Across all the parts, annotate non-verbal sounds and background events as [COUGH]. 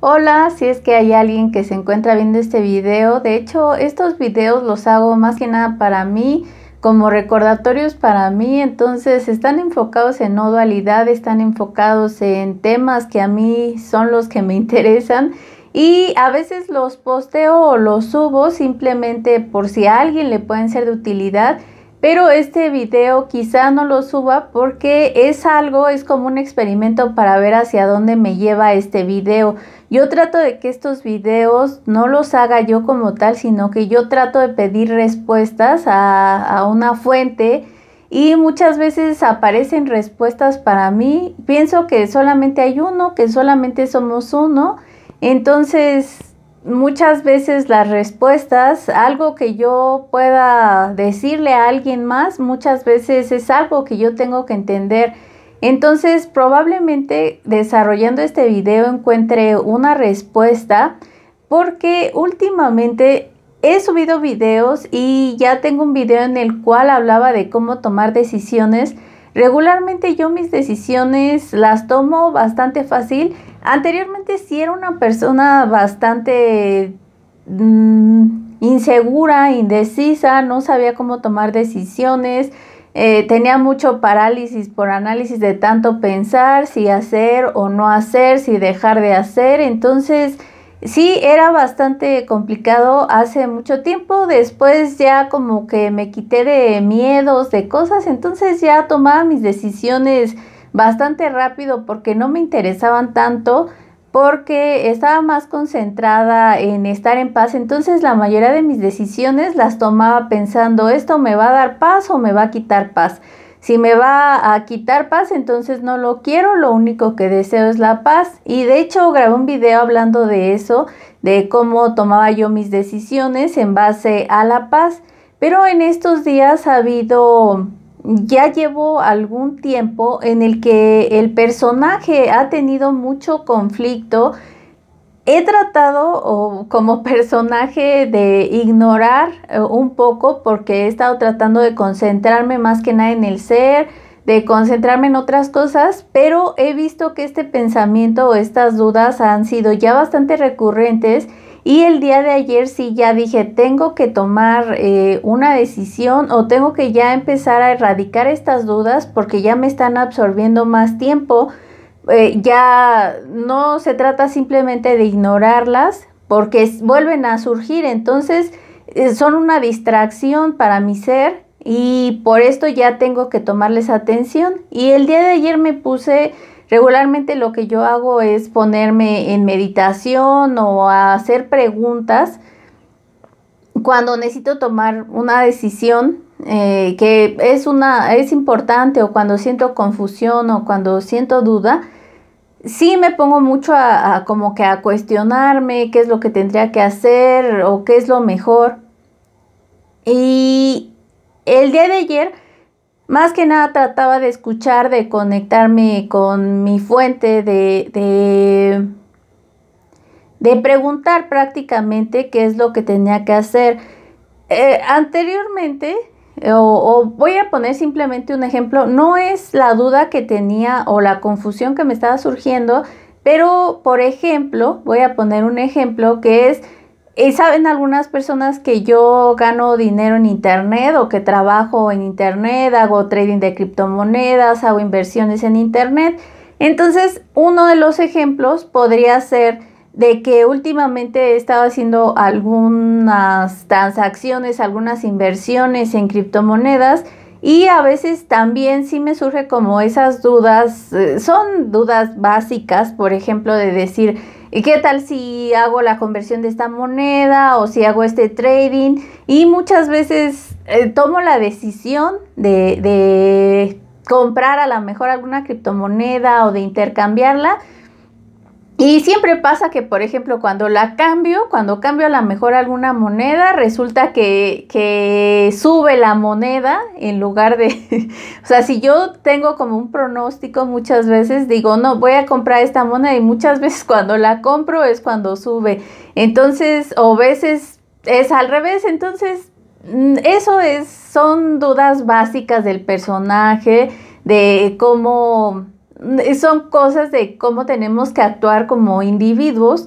Hola, si es que hay alguien que se encuentra viendo este video, de hecho estos videos los hago más que nada para mí, como recordatorios para mí, entonces están enfocados en no dualidad, están enfocados en temas que a mí son los que me [LAUGHS] interesan y a veces los posteo o los subo simplemente por si a alguien le pueden ser de utilidad. Pero este video quizá no lo suba porque es algo, es como un experimento para ver hacia dónde me lleva este video. Yo trato de que estos videos no los haga yo como tal, sino que yo trato de pedir respuestas a, una fuente y muchas veces aparecen respuestas para mí. Pienso que solamente hay uno, que solamente somos uno. Entonces, muchas veces las respuestas, algo que yo pueda decirle a alguien más, muchas veces es algo que yo tengo que entender. Entonces probablemente desarrollando este video encuentre una respuesta porque últimamente he subido videos y ya tengo un video en el cual hablaba de cómo tomar decisiones. Regularmente yo mis decisiones las tomo bastante fácil. Anteriormente sí era una persona bastante mm, insegura, indecisa, no sabía cómo tomar decisiones eh, tenía mucho parálisis por análisis de tanto pensar si hacer o no hacer, si dejar de hacer. Entonces, sí, era bastante complicado hace mucho tiempo. Después ya como que me quité de miedos, de cosas. Entonces ya tomaba mis decisiones bastante rápido porque no me interesaban tanto porque estaba más concentrada en estar en paz, entonces la mayoría de mis decisiones las tomaba pensando, esto me va a dar paz o me va a quitar paz. Si me va a quitar paz, entonces no lo quiero, lo único que deseo es la paz. Y de hecho grabé un video hablando de eso, de cómo tomaba yo mis decisiones en base a la paz. Pero en estos días ha habido ya llevo algún tiempo en el que el personaje ha tenido mucho conflicto. He tratado como personaje de ignorar eh, un poco porque he estado tratando de concentrarme más que nada en el ser, de concentrarme en otras cosas, pero he visto que este pensamiento o estas dudas han sido ya bastante recurrentes y el día de ayer sí ya dije, tengo que tomar eh, una decisión o tengo que ya empezar a erradicar estas dudas porque ya me están absorbiendo más tiempo. Eh, ya no se trata simplemente de ignorarlas porque vuelven a surgir. Entonces eh, son una distracción para mi ser y por esto ya tengo que tomarles atención. Y el día de ayer me puse Regularmente lo que yo hago es ponerme en meditación o hacer preguntas cuando necesito tomar una decisión eh, que es una es importante o cuando siento confusión o cuando siento duda sí me pongo mucho como que a cuestionarme qué es lo que tendría que hacer o qué es lo mejor y el día de ayer más que nada trataba de escuchar, de conectarme con mi fuente, de, de, preguntar prácticamente qué es lo que tenía que hacer. Eh, anteriormente, eh, o, voy a poner simplemente un ejemplo, no es la duda que tenía o la confusión que me estaba surgiendo, pero por ejemplo, voy a poner un ejemplo que es Saben algunas personas que yo gano dinero en Internet o que trabajo en Internet, hago trading de criptomonedas, hago inversiones en Internet. Entonces, uno de los ejemplos podría ser de que últimamente he estado haciendo algunas transacciones, algunas inversiones en criptomonedas y a veces también sí me surge como esas dudas, eh, son dudas básicas, por ejemplo, de decir, ¿Y qué tal si hago la conversión de esta moneda o si hago este trading? Y muchas veces eh, tomo la decisión de, de comprar a lo mejor alguna criptomoneda o de intercambiarla y siempre pasa que, por ejemplo, cuando la cambio, cuando cambio a lo mejor alguna moneda, resulta que, sube la moneda en lugar de... [LAUGHS] o sea, si yo tengo como un pronóstico muchas veces, digo, no, voy a comprar esta moneda y muchas [LAUGHS] veces cuando la compro es cuando sube. Entonces, o veces es al revés, entonces, mm, eso es, son dudas básicas del personaje, de cómo eh, son cosas de cómo tenemos que actuar como individuos.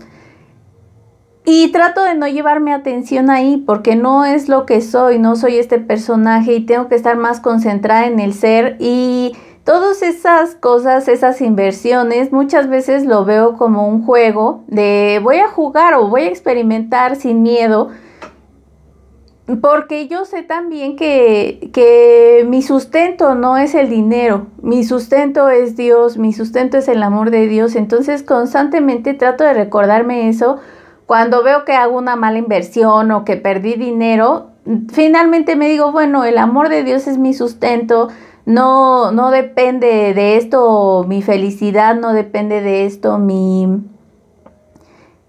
Y trato de no llevarme atención ahí porque no es lo que soy, no soy este personaje y tengo que estar más concentrada en el ser y todas esas cosas, esas inversiones, muchas veces lo veo como un juego de voy a jugar o voy a experimentar sin miedo porque yo sé también que, que, mi sustento no es el dinero, mi sustento es Dios, mi sustento es el amor de Dios. Entonces constantemente trato de recordarme eso. Cuando veo que hago una mala inversión o que perdí dinero, finalmente me digo, bueno, el amor de Dios es mi sustento, no, no depende de esto mi felicidad, no depende de esto mi,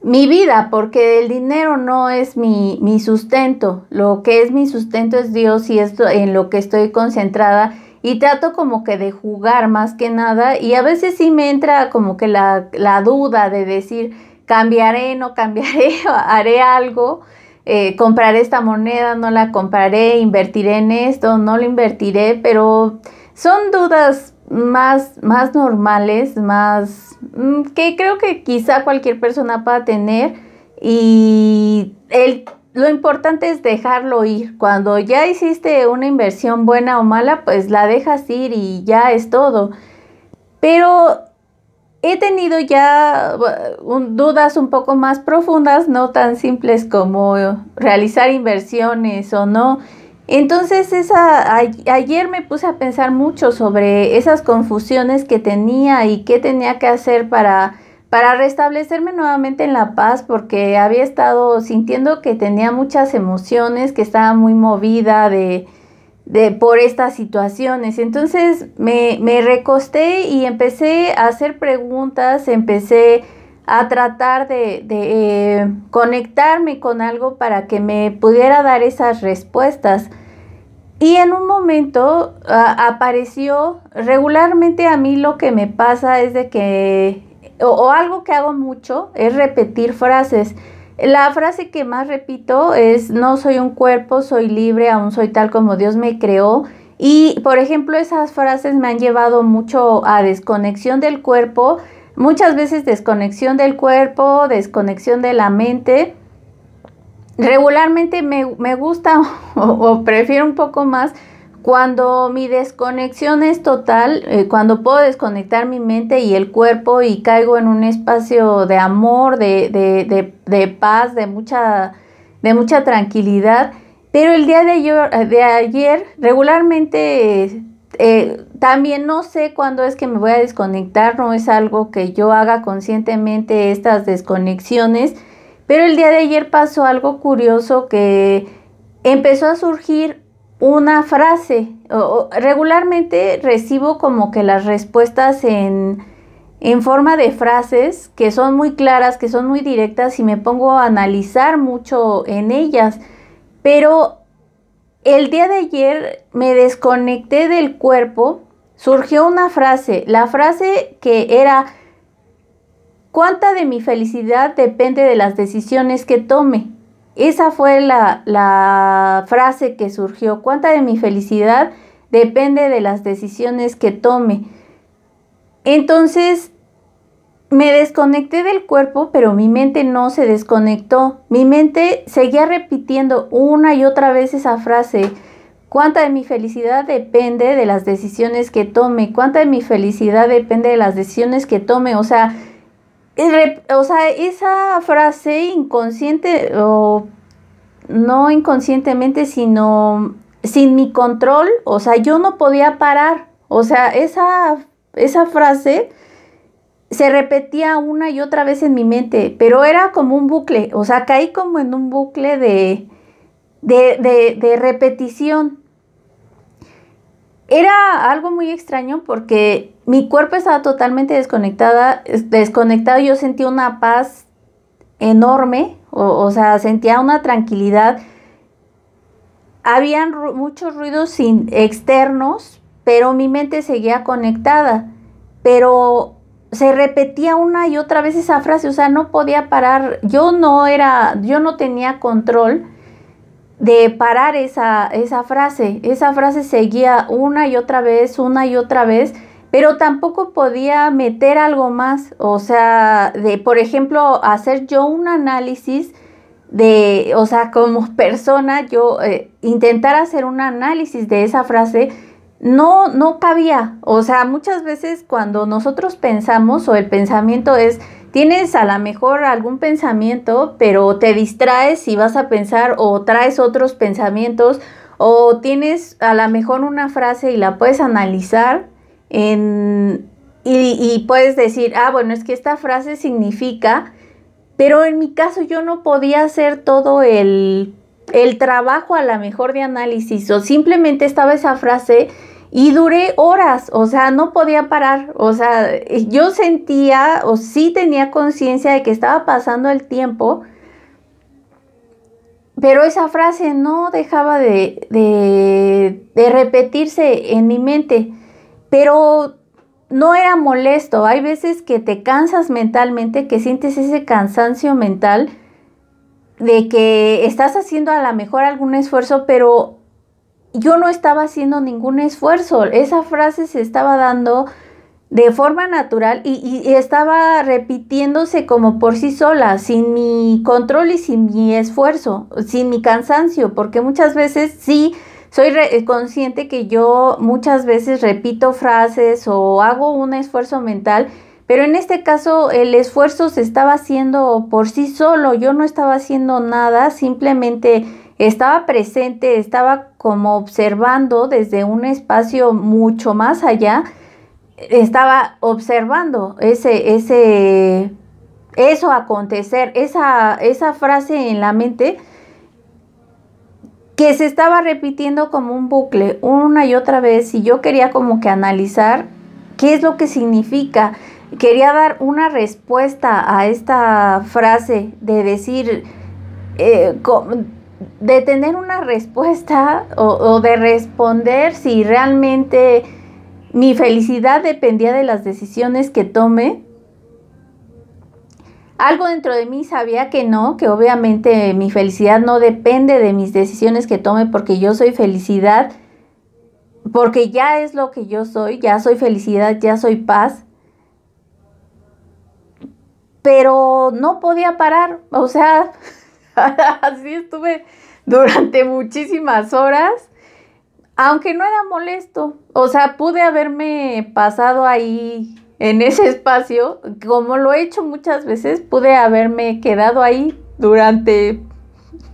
mi vida, porque el dinero no es mi, sustento, lo que es mi sustento es Dios y esto en lo que estoy concentrada y trato como que de jugar más que nada y a veces sí me entra como que la, duda de decir, cambiaré, no cambiaré, [LAUGHS] haré algo, eh, compraré esta moneda, no la compraré, invertiré en esto, no lo invertiré, pero son dudas más, más normales, más mm, que creo que quizá cualquier persona pueda tener y el, lo importante es dejarlo ir. Cuando ya hiciste una inversión buena o mala, pues la dejas ir y ya es todo. Pero he tenido ya dudas un poco más profundas, no tan simples como realizar inversiones o no. Entonces, esa, ayer me puse a pensar mucho sobre esas confusiones que tenía y qué tenía que hacer para, para restablecerme nuevamente en la paz, porque había estado sintiendo que tenía muchas emociones, que estaba muy movida de, por estas situaciones. Entonces me, me recosté y empecé a hacer preguntas, empecé a tratar de, eh, conectarme con algo para que me pudiera dar esas respuestas. Y en un momento apareció, regularmente a mí lo que me pasa es de que, o, algo que hago mucho, es repetir frases. La frase que más repito es, no soy un cuerpo, soy libre, aún soy tal como Dios me creó. Y, por ejemplo, esas frases me han llevado mucho a desconexión del cuerpo Muchas veces desconexión del cuerpo, desconexión de la mente. Regularmente me, gusta [LAUGHS] o, prefiero un poco más cuando mi desconexión es total, eh, cuando puedo desconectar mi mente y el cuerpo y caigo en un espacio de amor, de, de, de, paz, de mucha, de mucha tranquilidad. Pero el día de ayer eh, regularmente eh, también no sé cuándo es que me voy a desconectar, no es algo que yo haga conscientemente estas desconexiones, pero el día de ayer pasó algo curioso que empezó a surgir una frase. Regularmente recibo como que las respuestas en, en forma de frases que son muy claras, que son muy directas y me pongo a analizar mucho en ellas, pero el día de ayer me desconecté del cuerpo, surgió una frase, la frase que era, ¿cuánta de mi felicidad depende de las decisiones que tome? Esa fue la, frase que surgió, ¿cuánta de mi felicidad depende de las decisiones que tome? Entonces, me desconecté del cuerpo, pero mi mente no se desconectó. Mi mente seguía repitiendo una y otra vez esa frase. ¿Cuánta de mi felicidad depende de las decisiones que tome? ¿Cuánta de mi felicidad depende de las decisiones que tome? O sea, o sea esa frase inconsciente o no inconscientemente, sino sin mi control, o sea, yo no podía parar. O sea, esa, esa frase se repetía una y otra vez en mi mente, pero era como un bucle, o sea, caí como en un bucle de, de, de, repetición. Era algo muy extraño porque mi cuerpo estaba totalmente desconectada, desconectado, yo sentía una paz enorme, o, sea, sentía una tranquilidad. Habían muchos ruidos externos, pero mi mente seguía conectada, pero se repetía una y otra vez esa frase, o sea, no podía parar, yo no era, yo no tenía control de parar esa, esa frase, esa frase seguía una y otra vez, una y otra vez, pero tampoco podía meter algo más, o sea, de, por ejemplo, hacer yo un análisis de, o sea, como persona, yo eh, intentar hacer un análisis de esa frase, no, no cabía. O sea, muchas veces cuando nosotros pensamos o el pensamiento es, tienes a lo mejor algún pensamiento, pero te distraes y vas a pensar o traes otros pensamientos o tienes a lo mejor una frase y la puedes analizar en, y, puedes decir, ah, bueno, es que esta frase significa, pero en mi caso yo no podía hacer todo el el trabajo a la mejor de análisis o simplemente estaba esa frase y duré horas, o sea, no podía parar. O sea, yo sentía o sí tenía conciencia de que estaba pasando el tiempo, pero esa frase no dejaba de, repetirse en mi mente. Pero no era molesto. Hay veces que te cansas mentalmente, que sientes ese cansancio mental de que estás haciendo a lo mejor algún esfuerzo, pero yo no estaba haciendo ningún esfuerzo. Esa frase se estaba dando de forma natural y, estaba repitiéndose como por sí sola, sin mi control y sin mi esfuerzo, sin mi cansancio, porque muchas veces sí soy eh, consciente que yo muchas veces repito frases o hago un esfuerzo mental, pero en este caso el esfuerzo se estaba haciendo por sí solo, yo no estaba haciendo nada, simplemente estaba presente, estaba como observando desde un espacio mucho más allá, estaba observando ese, ese, eso acontecer, esa, esa frase en la mente que se estaba repitiendo como un bucle una y otra vez y yo quería como que analizar qué es lo que significa. Quería dar una respuesta a esta frase de decir, eh, de tener una respuesta o, de responder si realmente mi felicidad dependía de las decisiones que tome. Algo dentro de mí sabía que no, que obviamente mi felicidad no depende de mis decisiones que tome porque yo soy felicidad, porque ya es lo que yo soy, ya soy felicidad, ya soy paz pero no podía parar, o sea, [LAUGHS] así estuve durante muchísimas horas, aunque no era molesto. O sea, pude haberme pasado ahí en ese espacio, como lo he hecho muchas veces, pude haberme quedado ahí durante,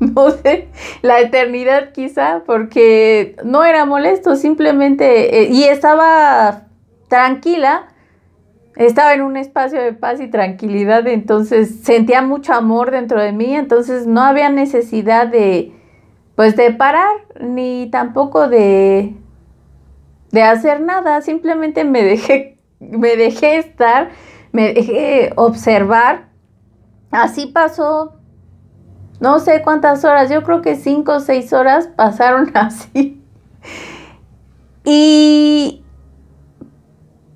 [LAUGHS] no sé, la eternidad quizá, porque no era molesto, simplemente, eh, y estaba tranquila estaba en un espacio de paz y tranquilidad, entonces sentía mucho amor dentro de mí, entonces no había necesidad de, pues de parar, ni tampoco de, de hacer nada, simplemente me dejé, me dejé estar, me dejé observar. Así pasó, no sé cuántas horas, yo creo que cinco o seis horas pasaron [LAUGHS] así. Y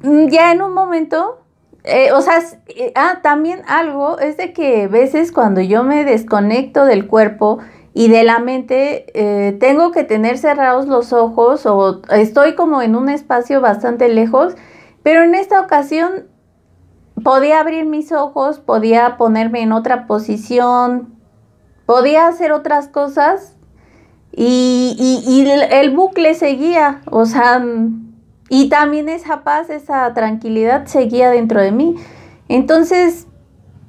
Mm, ya en un momento, eh, o sea, eh, ah, también algo es de que a veces cuando yo me desconecto del cuerpo y de la mente, eh, tengo que tener cerrados los ojos o estoy como en un espacio bastante lejos, pero en esta ocasión podía abrir mis ojos, podía ponerme en otra posición, podía hacer otras cosas y, el bucle seguía, o sea... Mm, y también esa paz, esa tranquilidad seguía dentro de mí. Entonces,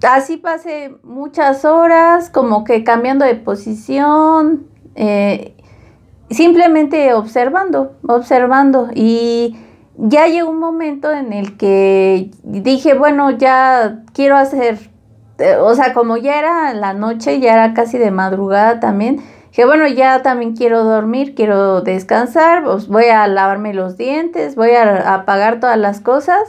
así pasé muchas horas, como que cambiando de posición, eh, simplemente observando, observando. Y ya llegó un momento en el que dije, bueno, ya quiero hacer, eh, o sea, como ya era la noche, ya era casi de madrugada también, que bueno, ya también quiero dormir, quiero descansar, pues voy a lavarme los dientes, voy a apagar todas las cosas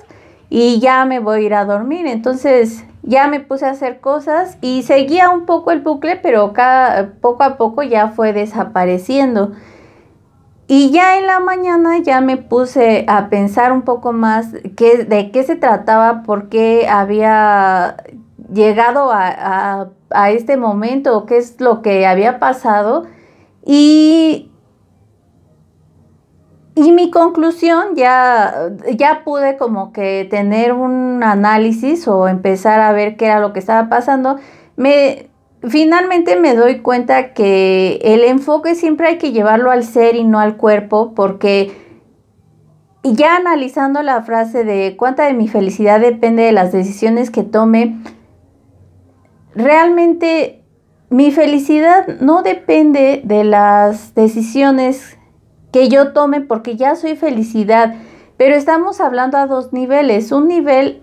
y ya me voy a ir a dormir. Entonces ya me puse a hacer cosas y seguía un poco el bucle, pero cada, poco a poco ya fue desapareciendo. Y ya en la mañana ya me puse a pensar un poco más de qué se trataba, por qué había llegado a a este momento o qué es lo que había pasado. Y, y mi conclusión, ya, ya pude como que tener un análisis o empezar a ver qué era lo que estaba pasando. Me, finalmente me doy cuenta que el enfoque siempre hay que llevarlo al ser y no al cuerpo porque... Y ya analizando la frase de cuánta de mi felicidad depende de las decisiones que tome, realmente mi felicidad no depende de las decisiones que yo tome porque ya soy felicidad, pero estamos hablando a dos niveles. Un nivel,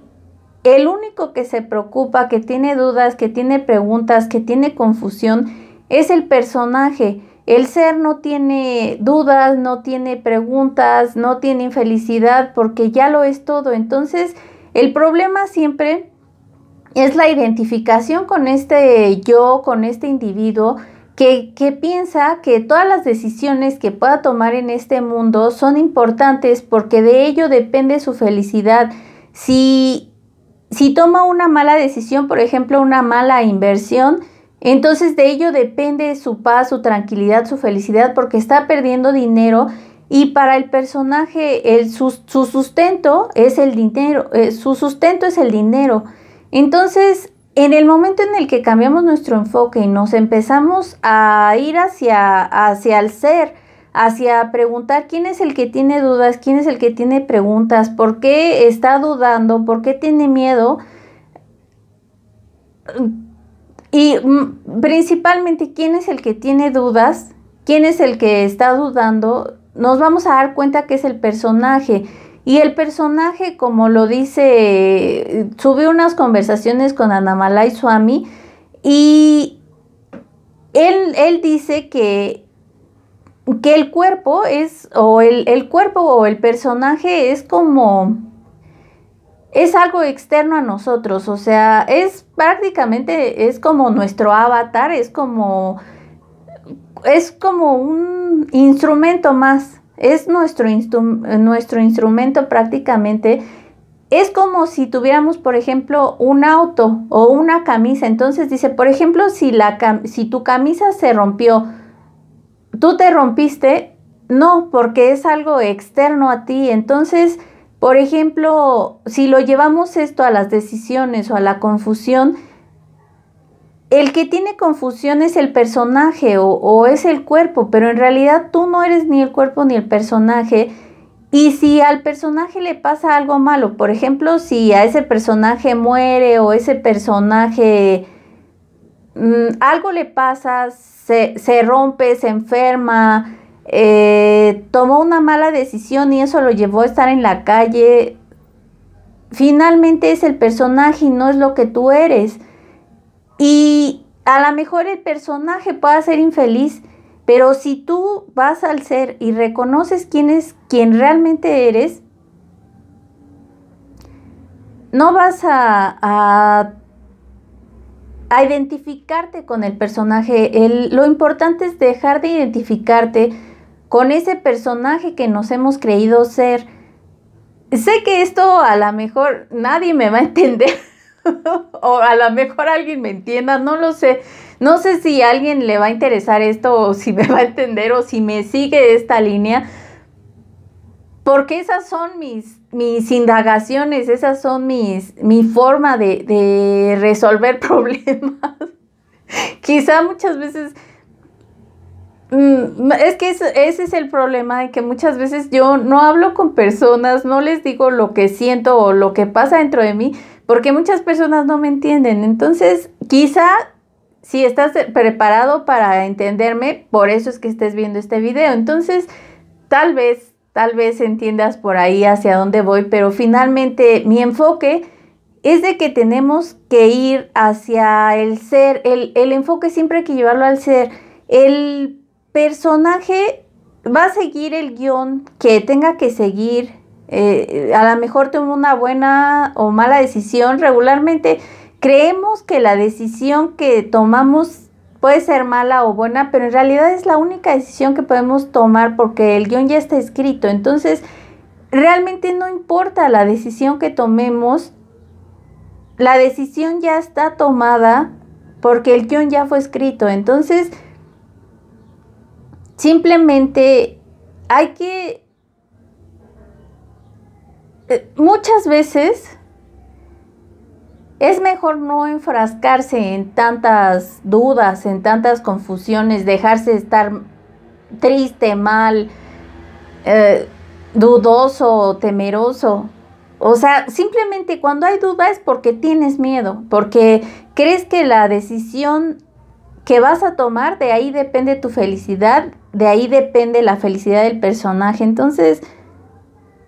el único que se preocupa, que tiene dudas, que tiene preguntas, que tiene confusión, es el personaje. El ser no tiene dudas, no tiene preguntas, no tiene infelicidad porque ya lo es todo. Entonces, el problema siempre es la identificación con este yo, con este individuo que, piensa que todas las decisiones que pueda tomar en este mundo son importantes porque de ello depende su felicidad. Si, toma una mala decisión, por ejemplo, una mala inversión, entonces de ello depende su paz, su tranquilidad, su felicidad, porque está perdiendo dinero y para el personaje el, su, sustento es el dinero, eh, su sustento es el dinero. Entonces, en el momento en el que cambiamos nuestro enfoque y nos empezamos a ir hacia, el ser, hacia preguntar quién es el que tiene dudas, quién es el que tiene preguntas, por qué está dudando, por qué tiene miedo. Y mm, principalmente quién es el que tiene dudas, quién es el que está dudando, nos vamos a dar cuenta que es el personaje y el personaje, como lo dice, subió unas conversaciones con Anamalai Swami y él, él dice que, que, el cuerpo es, o el, el cuerpo o el personaje es como, es algo externo a nosotros, o sea, es prácticamente, es como nuestro avatar, es como, es como un instrumento más es nuestro, nuestro instrumento prácticamente. Es como si tuviéramos, por ejemplo, un auto o una camisa. Entonces dice, por ejemplo, si, la si tu camisa se rompió, tú te rompiste, no, porque es algo externo a ti. Entonces, por ejemplo, si lo llevamos esto a las decisiones o a la confusión, el que tiene confusión es el personaje o, es el cuerpo, pero en realidad tú no eres ni el cuerpo ni el personaje. Y si al personaje le pasa algo malo, por ejemplo, si a ese personaje muere o ese personaje mm, algo le pasa, se, rompe, se enferma, eh, tomó una mala decisión y eso lo llevó a estar en la calle, finalmente es el personaje y no es lo que tú eres. Y a lo mejor el personaje pueda ser infeliz, pero si tú vas al ser y reconoces quién es quién realmente eres, no vas a, a, identificarte con el personaje. El, lo importante es dejar de identificarte con ese personaje que nos hemos creído ser. Sé que esto a lo mejor nadie me va a [LAUGHS] entender [LAUGHS] o a lo mejor alguien me entienda, no lo sé. No sé si alguien le va a interesar esto o si me [LAUGHS] va a entender o si me sigue esta línea. Porque esas son mis, mis indagaciones, esas son mis, mi forma de, de resolver [LAUGHS] problemas. Quizá muchas veces... Mm, es que ese es el problema de que muchas veces yo no hablo con personas, no les digo lo que siento o lo que pasa dentro de mí, porque muchas personas no me entienden. Entonces, quizá si estás preparado para entenderme, por eso es que estés viendo este video. Entonces, tal vez, tal vez entiendas por ahí hacia dónde voy, pero finalmente mi enfoque es de que tenemos que ir hacia el ser. El, el enfoque siempre hay que llevarlo al ser. El personaje va a seguir el guión que tenga que seguir eh, a lo mejor tomó una buena o mala decisión. Regularmente creemos que la decisión que tomamos puede ser mala o buena, pero en realidad es la única decisión que podemos tomar porque el guión ya está escrito. Entonces, realmente no importa la decisión que tomemos, la decisión ya está tomada porque el guión ya fue escrito. Entonces, simplemente hay que eh, muchas veces es mejor no enfrascarse en tantas dudas, en tantas confusiones, dejarse estar triste, mal, eh, dudoso, temeroso. O sea, simplemente cuando hay duda es porque tienes miedo, porque crees que la decisión que vas a tomar, de ahí depende tu felicidad, de ahí depende la felicidad del personaje. Entonces,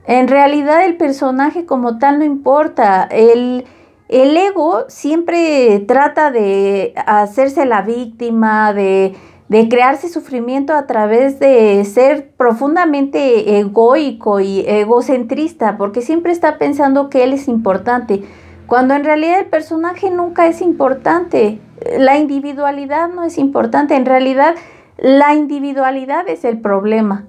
en realidad el personaje como tal no importa. El, ego siempre trata de hacerse la víctima, de, de crearse sufrimiento a través de ser profundamente egoico y egocentrista, porque siempre está pensando que él es importante, cuando en realidad el personaje nunca es importante, la individualidad no es importante, en realidad la individualidad es el problema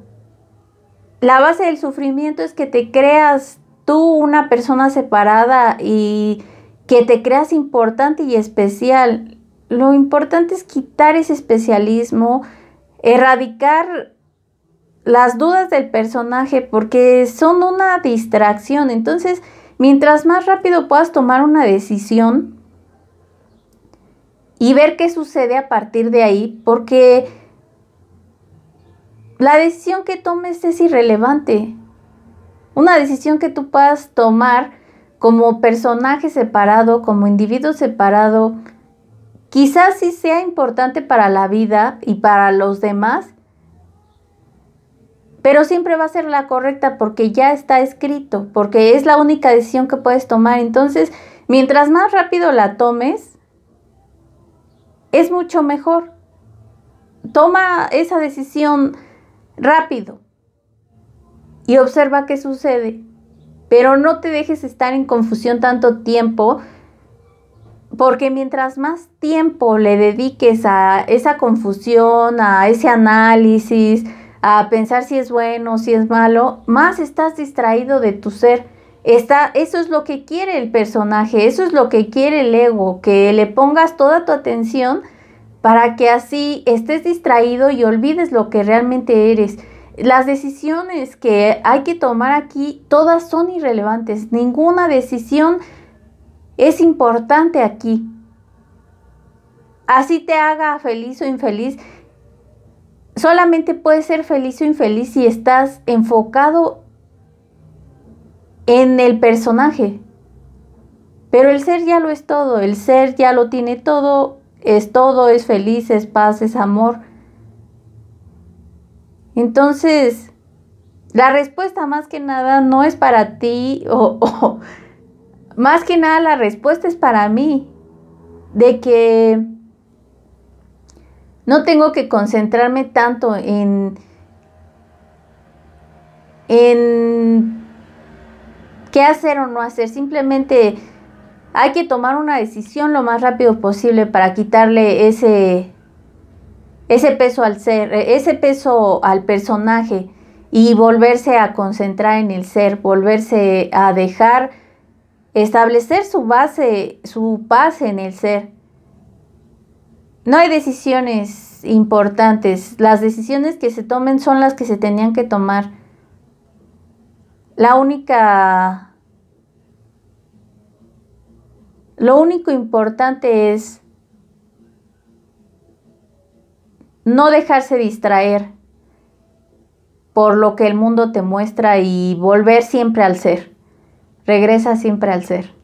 la base del sufrimiento es que te creas tú una persona separada y que te creas importante y especial. Lo importante es quitar ese especialismo, erradicar las dudas del personaje porque son una distracción. Entonces, mientras más rápido puedas tomar una decisión y ver qué sucede a partir de ahí, porque la decisión que tomes es irrelevante. Una decisión que tú puedas tomar como personaje separado, como individuo separado, quizás sí sea importante para la vida y para los demás, pero siempre va a ser la correcta porque ya está escrito, porque es la única decisión que puedes tomar. Entonces, mientras más rápido la tomes, es mucho mejor. Toma esa decisión rápido y observa qué sucede. Pero no te dejes estar en confusión tanto tiempo, porque mientras más tiempo le dediques a esa confusión, a ese análisis, a pensar si es bueno, si es malo, más estás distraído de tu ser. Está, eso es lo que quiere el personaje, eso es lo que quiere el ego, que le pongas toda tu atención para que así estés distraído y olvides lo que realmente eres. Las decisiones que hay que tomar aquí, todas son irrelevantes. Ninguna decisión es importante aquí. Así te haga feliz o infeliz. Solamente puedes ser feliz o infeliz si estás enfocado en el personaje. Pero el ser ya lo es todo, el ser ya lo tiene todo, es todo, es feliz, es paz, es amor. Entonces, la respuesta más que nada no es para ti o, más que nada la respuesta es para mí, de que no tengo que concentrarme tanto en, en qué hacer o no hacer, simplemente hay que tomar una decisión lo más rápido posible para quitarle ese, ese peso al ser, ese peso al personaje y volverse a concentrar en el ser, volverse a dejar establecer su base, su paz en el ser. No hay decisiones importantes, las decisiones que se tomen son las que se tenían que tomar. La única Lo único importante es no dejarse distraer por lo que el mundo te muestra y volver siempre al ser. Regresa siempre al ser.